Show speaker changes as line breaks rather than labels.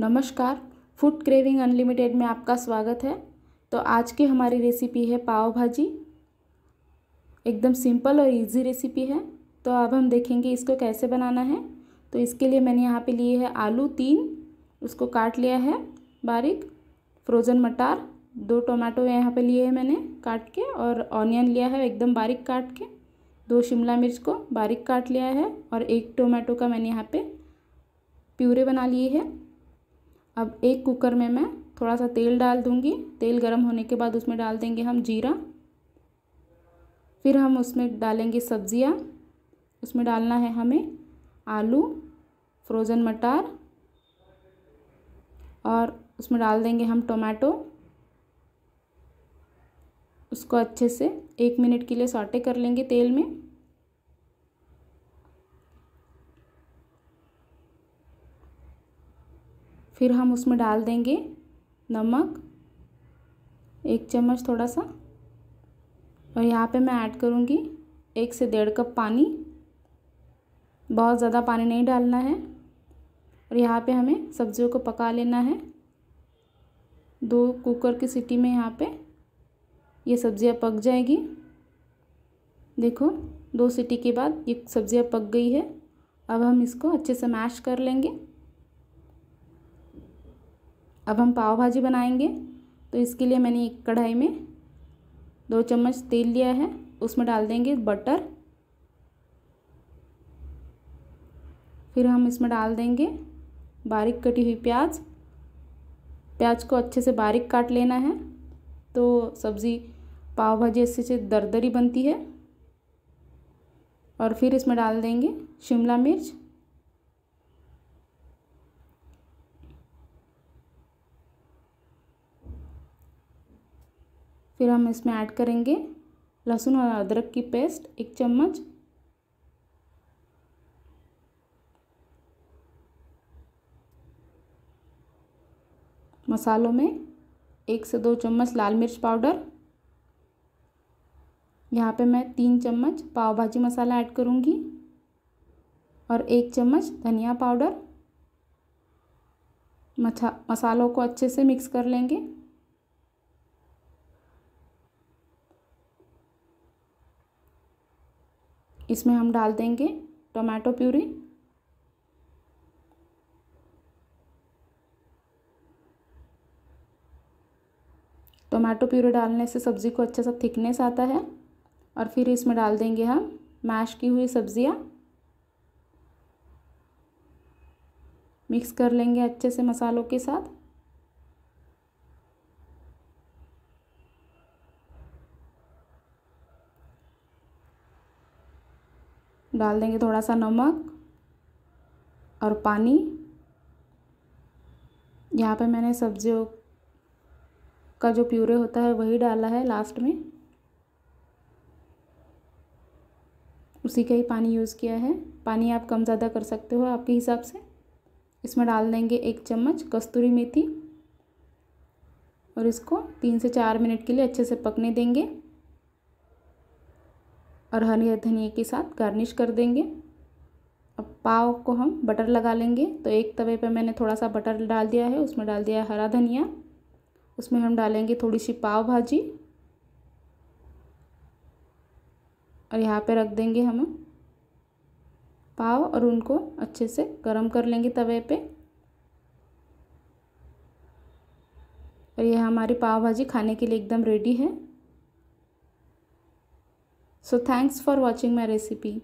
नमस्कार food craving unlimited में आपका स्वागत है तो आज की हमारी रेसिपी है पाव भाजी एकदम सिंपल और इजी रेसिपी है तो अब हम देखेंगे इसको कैसे बनाना है तो इसके लिए मैंने यहाँ पे लिए है आलू तीन उसको काट लिया है बारीक फ्रोज़न मटार दो टोमेटो यहाँ पे लिए है मैंने काट के और ऑनियन लिया है एकदम बारीक काट के दो शिमला मिर्च को बारीक काट लिया है और एक टोमेटो का मैंने यहाँ पे प्यूरे बना लिए है अब एक कुकर में मैं थोड़ा सा तेल डाल दूँगी तेल गर्म होने के बाद उसमें डाल देंगे हम जीरा फिर हम उसमें डालेंगे सब्जियाँ उसमें डालना है हमें आलू फ्रोज़न मटार और उसमें डाल देंगे हम टोमेटो उसको अच्छे से एक मिनट के लिए सॉटे कर लेंगे तेल में फिर हम उसमें डाल देंगे नमक एक चम्मच थोड़ा सा और यहाँ पे मैं ऐड करूँगी एक से डेढ़ कप पानी बहुत ज़्यादा पानी नहीं डालना है और यहाँ पे हमें सब्जियों को पका लेना है दो कुकर की सीटी में यहाँ पे ये यह सब्ज़ियाँ पक जाएगी देखो दो सीटी के बाद ये सब्ज़ियाँ पक गई है अब हम इसको अच्छे से मैश कर लेंगे अब हम पाव भाजी बनाएंगे तो इसके लिए मैंने एक कढ़ाई में दो चम्मच तेल लिया है उसमें डाल देंगे बटर फिर हम इसमें डाल देंगे बारीक कटी हुई प्याज प्याज को अच्छे से बारीक काट लेना है तो सब्ज़ी पाव भाजी अच्छे से दरदरी बनती है और फिर इसमें डाल देंगे शिमला मिर्च फिर हम इसमें ऐड करेंगे लहसुन और अदरक की पेस्ट एक चम्मच मसालों में एक से दो चम्मच लाल मिर्च पाउडर यहाँ पे मैं तीन चम्मच पाव भाजी मसाला ऐड करूँगी और एक चम्मच धनिया पाउडर मसालों को अच्छे से मिक्स कर लेंगे इसमें हम डाल देंगे टोमेटो प्यूरी टोमेटो प्यूरी डालने से सब्ज़ी को अच्छा सा थिकनेस आता है और फिर इसमें डाल देंगे हम मैश की हुई सब्ज़ियाँ मिक्स कर लेंगे अच्छे से मसालों के साथ डाल देंगे थोड़ा सा नमक और पानी यहाँ पे मैंने सब्जियों का जो प्यूरे होता है वही डाला है लास्ट में उसी का ही पानी यूज़ किया है पानी आप कम ज़्यादा कर सकते हो आपके हिसाब से इसमें डाल देंगे एक चम्मच कस्तूरी मेथी और इसको तीन से चार मिनट के लिए अच्छे से पकने देंगे और हरे धनिया के साथ गार्निश कर देंगे अब पाव को हम बटर लगा लेंगे तो एक तवे पे मैंने थोड़ा सा बटर डाल दिया है उसमें डाल दिया है हरा धनिया उसमें हम डालेंगे थोड़ी सी पाव भाजी और यहाँ पे रख देंगे हम पाव और उनको अच्छे से गरम कर लेंगे तवे पे और यह हमारी पाव भाजी खाने के लिए एकदम रेडी है So thanks for watching my recipe.